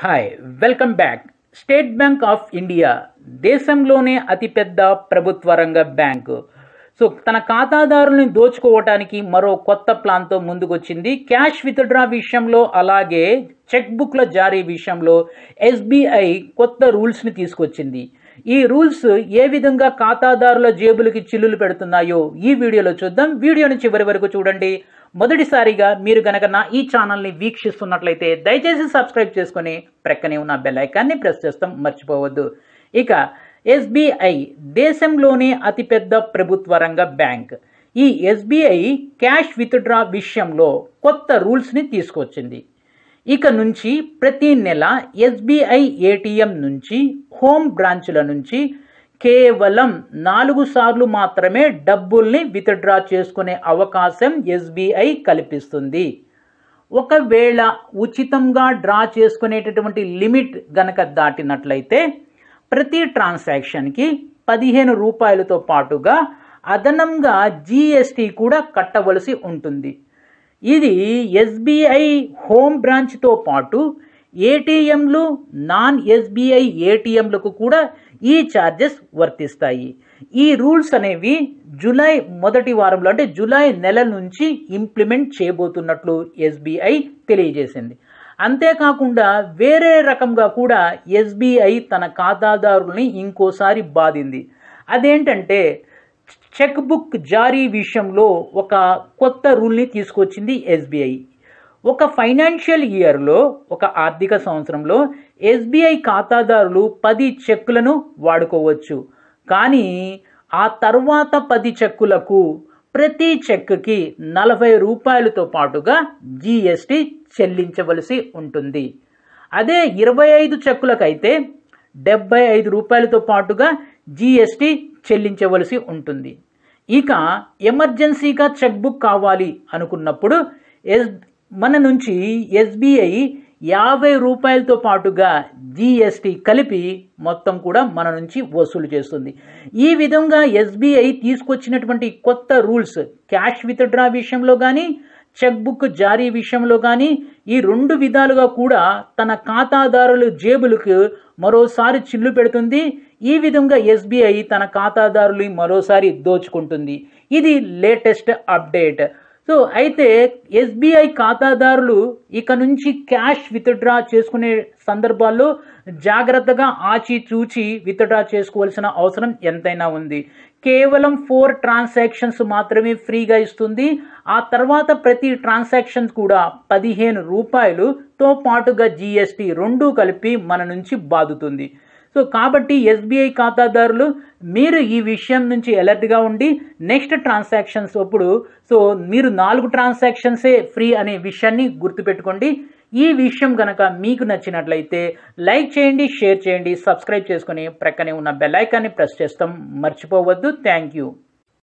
hi welcome back State Bank of India దేశంలోనే అతిపెద్ద ప్రభుత్వ రంగ బ్యాంకు సో తన ఖాతాదారుల్ని దోచుకోవటానికి మరో కొత్త ప్లాన్తో ముందుకొచ్చింది క్యాష్ విత్డ్రా విషయంలో అలాగే చెక్ బుక్ల జారీ విషయంలో ఎస్బీఐ కొత్త రూల్స్ని తీసుకొచ్చింది ఈ రూల్స్ ఏ విధంగా ఖాతాదారుల జేబులకి చిల్లులు పెడుతున్నాయో ఈ వీడియోలో చూద్దాం వీడియోని చివరి వరకు చూడండి మొదటిసారిగా మీరు కనుక నా ఈ ఛానల్ని వీక్షిస్తున్నట్లయితే దయచేసి సబ్స్క్రైబ్ చేసుకుని ప్రక్కనే ఉన్న బెల్లైకాన్ని ప్రెస్ చేస్తాం మర్చిపోవద్దు ఇక ఎస్బీఐ దేశంలోనే అతిపెద్ద ప్రభుత్వ రంగ బ్యాంక్ ఈ ఎస్బీఐ క్యాష్ విత్డ్రా విషయంలో కొత్త రూల్స్ని తీసుకొచ్చింది ఇక నుంచి ప్రతి నెల ఎస్బీఐ ఏటీఎం నుంచి హోమ్ బ్రాంచ్ల నుంచి కేవలం నాలుగు సార్లు మాత్రమే డబ్బుల్ని విత్డ్రా చేసుకునే అవకాశం ఎస్బీఐ కల్పిస్తుంది ఒకవేళ ఉచితంగా డ్రా చేసుకునేటటువంటి లిమిట్ గనక దాటినట్లయితే ప్రతి ట్రాన్సాక్షన్కి పదిహేను రూపాయలతో పాటుగా అదనంగా జీఎస్టీ కూడా కట్టవలసి ఉంటుంది ఇది ఎస్బీఐ హోమ్ బ్రాంచ్తో పాటు ఏటీఎంలు నాన్ ఎస్బీఐ ఏటీఎంలకు కూడా ఈ ఛార్జెస్ వర్తిస్తాయి ఈ రూల్స్ అనేవి జూలై మొదటి వారంలో అంటే జూలై నెల నుంచి ఇంప్లిమెంట్ చేయబోతున్నట్లు ఎస్బీఐ తెలియజేసింది అంతేకాకుండా వేరే రకంగా కూడా ఎస్బీఐ తన ఖాతాదారుల్ని ఇంకోసారి బాధింది అదేంటంటే చెక్ బుక్ జారీ విషయంలో ఒక కొత్త రూల్ని తీసుకొచ్చింది ఎస్బీఐ ఒక ఫైనాన్షియల్ ఇయర్లో ఒక ఆర్థిక సంవత్సరంలో ఎస్బీఐ ఖాతాదారులు పది చెక్కులను వాడుకోవచ్చు కానీ ఆ తర్వాత పది చెక్కులకు ప్రతి చెక్కుకి నలభై రూపాయలతో పాటుగా జీఎస్టీ చెల్లించవలసి ఉంటుంది అదే ఇరవై ఐదు చెక్కులకైతే డెబ్బై ఐదు రూపాయలతో పాటుగా జీఎస్టీ చెల్లించవలసి ఉంటుంది ఇక ఎమర్జెన్సీగా చెక్ బుక్ కావాలి అనుకున్నప్పుడు ఎస్ మన నుంచి ఎస్బీఐ యాభై రూపాయలతో పాటుగా జీఎస్టీ కలిపి మొత్తం కూడా మన నుంచి వసూలు చేస్తుంది ఈ విధంగా ఎస్బీఐ తీసుకొచ్చినటువంటి కొత్త రూల్స్ క్యాష్ విత్డ్రా విషయంలో కానీ చెక్ బుక్ జారీ విషయంలో కానీ ఈ రెండు విధాలుగా కూడా తన ఖాతాదారుల జేబులకు మరోసారి చిల్లు పెడుతుంది ఈ విధంగా ఎస్బీఐ తన ఖాతాదారులు మరోసారి దోచుకుంటుంది ఇది లేటెస్ట్ అప్డేట్ సో అయితే ఎస్బీఐ ఖాతాదారులు ఇక నుంచి క్యాష్ విత్డ్రా చేసుకునే సందర్భాల్లో జాగ్రత్తగా ఆచితూచి విత్డ్రా చేసుకోవాల్సిన అవసరం ఎంతైనా ఉంది కేవలం ఫోర్ ట్రాన్సాక్షన్స్ మాత్రమే ఫ్రీగా ఇస్తుంది ఆ తర్వాత ప్రతి ట్రాన్సాక్షన్స్ కూడా పదిహేను రూపాయలుతో పాటుగా జిఎస్టి రెండూ కలిపి మన నుంచి బాదుతుంది సో కాబట్టి ఎస్బీఐ ఖాతాదారులు మీరు ఈ విషయం నుంచి అలర్ట్గా ఉండి నెక్స్ట్ ట్రాన్సాక్షన్స్ అప్పుడు సో మీరు నాలుగు ట్రాన్సాక్షన్సే ఫ్రీ అనే విషయాన్ని గుర్తుపెట్టుకోండి ఈ విషయం కనుక మీకు నచ్చినట్లయితే లైక్ చేయండి షేర్ చేయండి సబ్స్క్రైబ్ చేసుకుని ప్రక్కనే ఉన్న బెల్లైకాన్ని ప్రెస్ చేస్తాం మర్చిపోవద్దు థ్యాంక్ యూ